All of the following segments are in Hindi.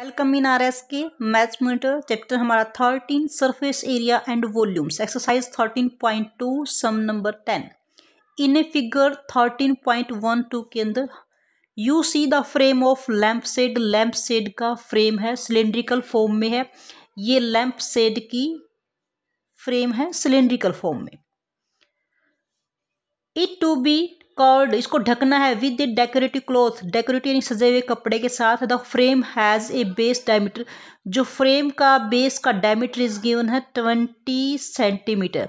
वेलकम इन आर एस के मैथ्स मीटर चैप्टर हमारा thirteen surface area and volumes exercise thirteen point two sum number ten in a figure thirteen point one two के अंदर you see the frame of lamp said lamp lampshade का फ्रेम है सिलेंड्रिकल फॉर्म में है ये लैम्प सेड की फ्रेम है सिलेंड्रिकल फॉर्म में इट टू बी कॉल्ड इसको ढकना है with the decorative cloth decorative यानी सजे हुए कपड़े के साथ the frame has a base diameter जो फ्रेम का बेस का डायमीटर इज गिवन है ट्वेंटी सेंटीमीटर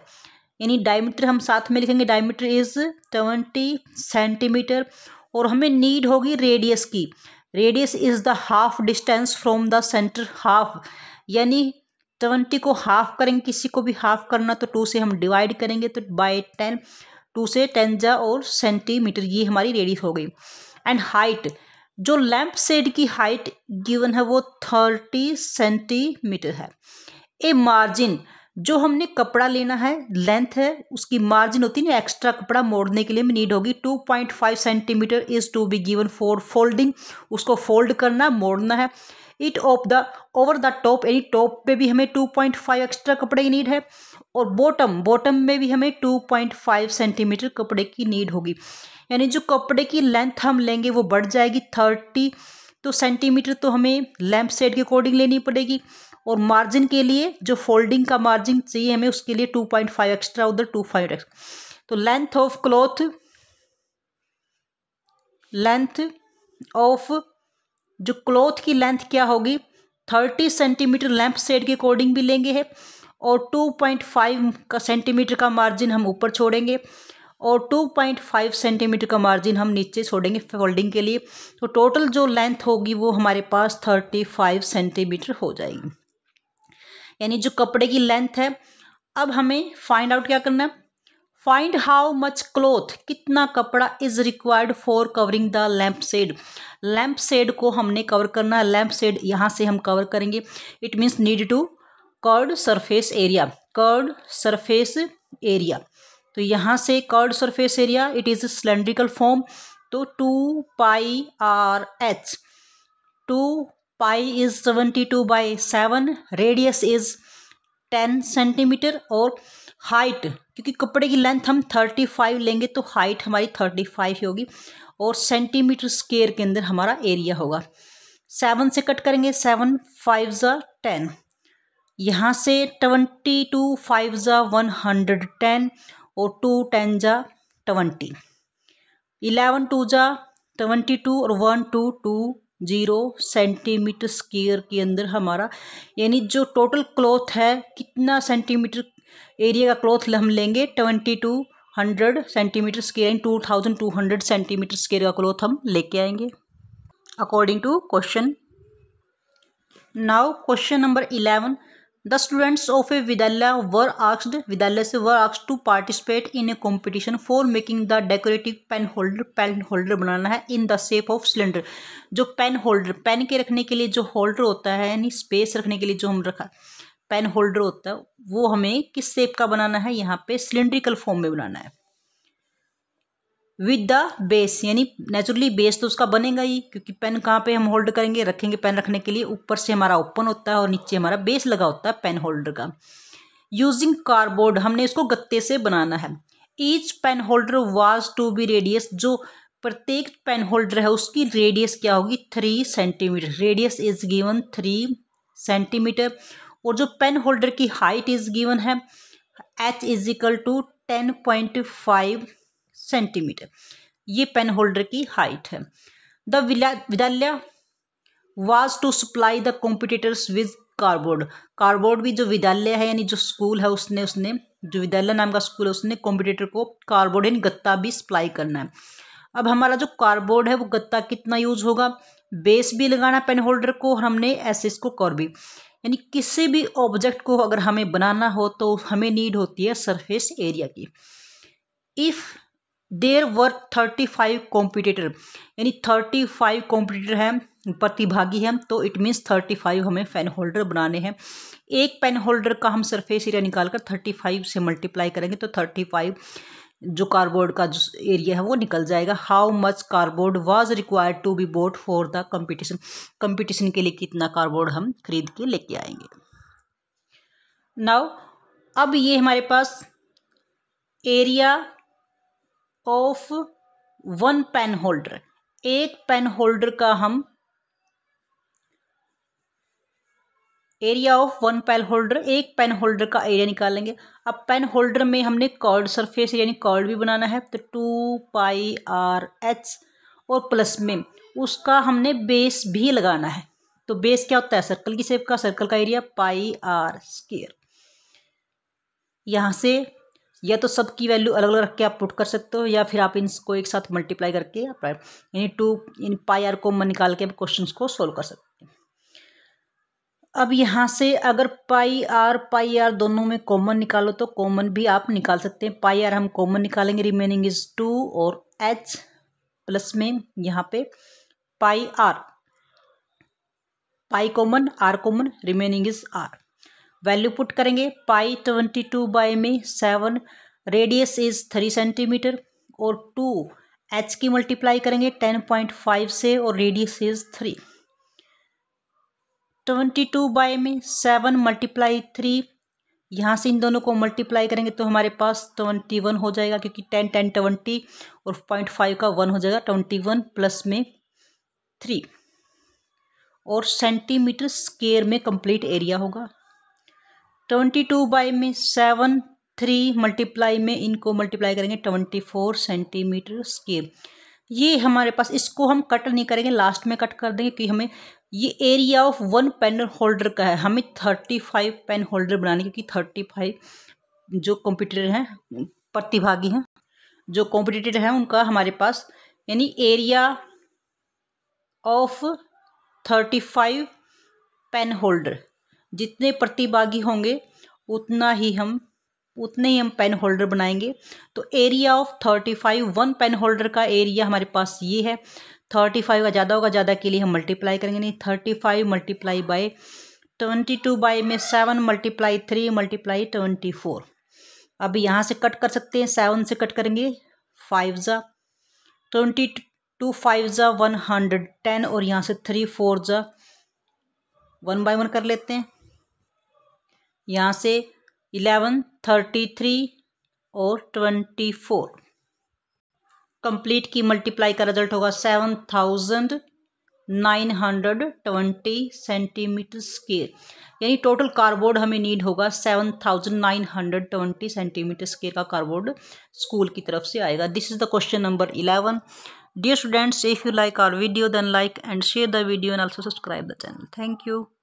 यानी डायमीटर हम साथ में लिखेंगे डायमीटर इज ट्वेंटी सेंटीमीटर और हमें नीड होगी रेडियस की radius is the half distance from the centre half यानी ट्वेंटी को हाफ करेंगे किसी को भी हाफ करना तो टू से हम डिवाइड करेंगे तो बाई टेन टू से टेंजा और सेंटीमीटर ये हमारी रेडियस हो गई एंड हाइट जो लैंप सेड की हाइट गिवन है वो थर्टी सेंटीमीटर है ए मार्जिन जो हमने कपड़ा लेना है लेंथ है उसकी मार्जिन होती है ना एक्स्ट्रा कपड़ा मोड़ने के लिए में नीड होगी two point five centimetre is to be given for folding उसको फोल्ड करना मोड़ना है it of the over the top यानी टॉप पे भी हमें टू पॉइंट फाइव एक्स्ट्रा कपड़े की नीड है और बॉटम बॉटम में भी हमें टू पॉइंट फाइव सेंटीमीटर कपड़े की नीड होगी यानी जो कपड़े की लेंथ हम लेंगे वो बढ़ जाएगी थर्टी तो सेंटीमीटर तो हमें लैम्प सेट के अकॉर्डिंग लेनी पड़ेगी और मार्जिन के लिए जो फोल्डिंग का मार्जिन चाहिए हमें उसके लिए टू पॉइंट फाइव एक्स्ट्रा उधर टू फाइव तो length of cloth length of जो क्लॉथ की लेंथ क्या होगी थर्टी सेंटीमीटर लैंप सेट के अकॉर्डिंग भी लेंगे है और टू पॉइंट फाइव का सेंटीमीटर का मार्जिन हम ऊपर छोड़ेंगे और टू पॉइंट फाइव सेंटीमीटर का मार्जिन हम नीचे छोड़ेंगे फोल्डिंग के लिए तो टोटल जो लेंथ होगी वो हमारे पास थर्टी फाइव सेंटीमीटर हो जाएगी यानी जो कपड़े की लेंथ है अब हमें फाइंड आउट क्या करना है फाइंड हाउ मच क्लोथ कितना कपड़ा is required for covering the lamp said lamp shade को हमने कवर करना है लैम्प सेड यहाँ से हम कवर करेंगे it means need to curved surface area curved surface area तो यहाँ से curved surface area it is cylindrical form तो two pi r h two pi is seventy two by seven radius is ten centimetre और हाइट क्योंकि कपड़े की लेंथ हम थर्टी फाइव लेंगे तो हाइट हमारी थर्टी फाइव होगी और सेंटीमीटर स्केयर के अंदर हमारा एरिया होगा सेवन से कट करेंगे सेवन फाइव ज़ा टेन यहाँ से ट्वेंटी टू फाइव ज़ा वन हंड्रेड टेन और टू टेन ज़ा ट्वेंटी इलेवन टू ज़ा ट्वेंटी टू और one two two zero centimetre square के अंदर हमारा यानी जो टोटल क्लॉथ है कितना सेंटीमीटर एरिया का क्लॉथ हम लेंगे twenty two hundred centimetre square यानी two thousand two hundred centimetre square का क्लॉथ हम लेके आएंगे according to question now question number eleven the students of a Vidyalaya were आक्सड विद्यालय से वर आक्स to participate in a competition for making the decorative pen holder pen holder बनाना है in the shape of cylinder जो पेन होल्डर पेन के रखने के लिए जो होल्डर होता है यानी स्पेस रखने के लिए जो हम रखा पेन होल्डर होता है वो हमें किस शेप का बनाना है यहाँ पे सिलेंड्रिकल फॉर्म में बनाना है विद द बेस यानी नेचुरली बेस तो उसका बनेगा ही क्योंकि पेन कहाँ पे हम होल्ड करेंगे रखेंगे पेन रखने के लिए ऊपर से हमारा ओपन होता है और नीचे हमारा बेस लगा होता है पेन होल्डर का यूजिंग कार्डबोर्ड हमने इसको गत्ते से बनाना है each pen holder was to be radius जो प्रत्येक पेन होल्डर है उसकी रेडियस क्या होगी three centimetre radius is given three centimetre और जो पेन होल्डर की हाइट इज गिवन है H is equal to ten point five centimetre ये पेन होल्डर की हाइट है the Vidyalaya was to supply the competitors with cardboard cardboard भी जो विद्यालय है यानी जो स्कूल है उसने उसने जो विद्यालय नाम का स्कूल है उसने कॉम्पिटिटर को कार्डबोर्ड इन गत्ता भी सप्लाई करना है अब हमारा जो कार्डबोर्ड है वो गत्ता कितना यूज होगा बेस भी लगाना पेन होल्डर को और हमने ऐसे इसको कर भी यानी किसी भी ऑब्जेक्ट को अगर हमें बनाना हो तो हमें नीड होती है सरफेस एरिया की if there were thirty five competitor यानी थर्टी फाइव कॉम्पिटिटर हैं प्रतिभागी हैं तो इट मीन्स थर्टी फाइव हमें पेन होल्डर बनाने हैं एक पेन होल्डर का हम सरफेस एरिया निकाल कर थर्टी फाइव से मल्टीप्लाई करेंगे तो थर्टी फाइव जो कार्डबोर्ड का जो एरिया है वो निकल जाएगा how much cardboard was required to be bought for the competition competition के लिए कितना कार्डबोर्ड हम खरीद के लेके आएंगे नाउ अब ये हमारे पास area of one pen holder एक पेन होल्डर का हम area of one pen holder एक पेन होल्डर का एरिया निकालेंगे अब पेन होल्डर में हमने कॉर्ड सरफेस यानी कॉर्ड भी बनाना है तो टू पाई आर एच और प्लस में उसका हमने बेस भी लगाना है तो बेस क्या होता है सर्कल की शेप का सर्कल का एरिया पाई आर स्केयर यहाँ से या तो सब की वैल्यू अलग अलग रख के आप पुट कर सकते हो या फिर आप इनको एक साथ मल्टीप्लाई करके आप यानी टू इन पाई आर को निकाल के क्वेश्चन को सोल्व कर सकते हैं अब यहाँ से अगर पाई आर पाई आर दोनों में कॉमन निकालो तो कॉमन भी आप निकाल सकते हैं पाई आर हम कॉमन निकालेंगे रिमेनिंग इज टू और एच प्लस में यहाँ पे pi r pi common r common remaining is r value put करेंगे पाई ट्वेंटी टू बाई में seven radius is three centimetre और टू एच की मल्टीप्लाई करेंगे टेन पॉइंट फाइव से और radius is three twenty two by में सेवन मल्टीप्लाई थ्री यहाँ से इन दोनों को मल्टीप्लाई करेंगे तो हमारे पास ट्वेंटी वन हो जाएगा क्योंकि टेन टेन ट्वेंटी और पॉइंट फाइव का वन हो जाएगा ट्वेंटी वन प्लस में थ्री और सेंटीमीटर स्केयर में कंप्लीट एरिया होगा ट्वेंटी टू बाई में सेवन थ्री मल्टीप्लाई में इनको मल्टीप्लाई करेंगे ट्वेंटी फोर सेंटीमीटर स्केप ये हमारे पास इसको हम कट नहीं करेंगे लास्ट में कट कर देंगे क्योंकि हमें ये area of one pen holder का है हमें थर्टी फाइव पेन होल्डर बनाने क्योंकि थर्टी फाइव जो कॉम्पिटिटर हैं प्रतिभागी हैं जो कॉम्पिटिटर हैं उनका हमारे पास यानी area of thirty five pen holder जितने प्रतिभागी होंगे उतना ही हम उतने ही हम पेन होल्डर बनाएंगे तो area of thirty five one pen holder का एरिया हमारे पास ये है थर्टी फाइव का ज़्यादा होगा ज़्यादा के लिए हम मल्टीप्लाई करेंगे नहीं thirty five multiply by twenty two by में seven multiply three multiply twenty four अब यहाँ से कट कर सकते हैं सेवन से कट करेंगे फाइव ज़ा ट्वेंटी टू फाइव ज़ा वन हंड्रेड टेन और यहाँ से थ्री फोर ज़ा वन बाई वन कर लेते हैं यहाँ से इलेवन थर्टी थ्री और ट्वेंटी फोर कंप्लीट की मल्टीप्लाई का रिजल्ट होगा seven thousand nine hundred twenty centimetre square यानी टोटल कार्डबोर्ड हमें नीड होगा seven thousand nine hundred twenty centimetre square का कार्डबोर्ड स्कूल की तरफ से आएगा this is the question number eleven dear students if you like our video then like and share the video and also subscribe the channel thank you